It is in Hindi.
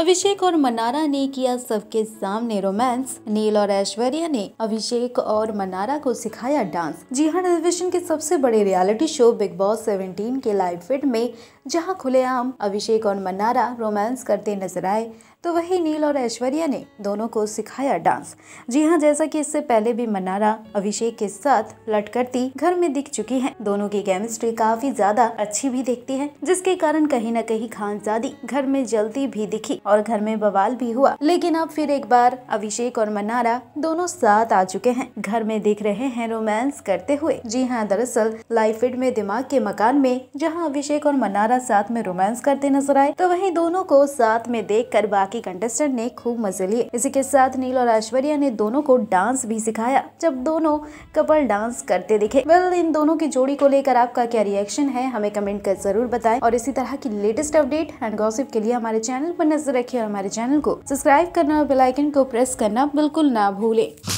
अभिषेक और मनारा ने किया सबके सामने रोमांस नील और ऐश्वर्या ने अभिषेक और मनारा को सिखाया डांस जी हाँ टेलीविजन के सबसे बड़े रियलिटी शो बिग बॉस 17 के लाइव फिट में जहां खुलेआम अभिषेक और मनारा रोमांस करते नजर आए तो वही नील और ऐश्वर्या ने दोनों को सिखाया डांस जी हाँ जैसा कि इससे पहले भी मनारा अभिषेक के साथ लट करती घर में दिख चुकी है दोनों की केमिस्ट्री काफी ज्यादा अच्छी भी दिखती है जिसके कारण कहीं न कहीं खानजादी घर में जलती भी दिखी और घर में बवाल भी हुआ लेकिन अब फिर एक बार अभिषेक और मनारा दोनों साथ आ चुके हैं घर में दिख रहे हैं रोमांस करते हुए जी हाँ दरअसल लाइफ में दिमाग के मकान में जहाँ अभिषेक और मनारा साथ में रोमांस करते नजर आए तो वही दोनों को साथ में देख कर बाकी कंटेस्टेंट ने खूब मजे लिए इसी के साथ नील और ऐश्वर्या ने दोनों को डांस भी सिखाया जब दोनों कपल डांस करते दिखे वेल well, इन दोनों की जोड़ी को लेकर आपका क्या रिएक्शन है हमें कमेंट कर जरूर बताएं और इसी तरह की लेटेस्ट अपडेट एंड गॉसिप के लिए हमारे चैनल पर नजर रखिए और हमारे चैनल को सब्सक्राइब करना और बेलाइकन को प्रेस करना बिल्कुल ना भूले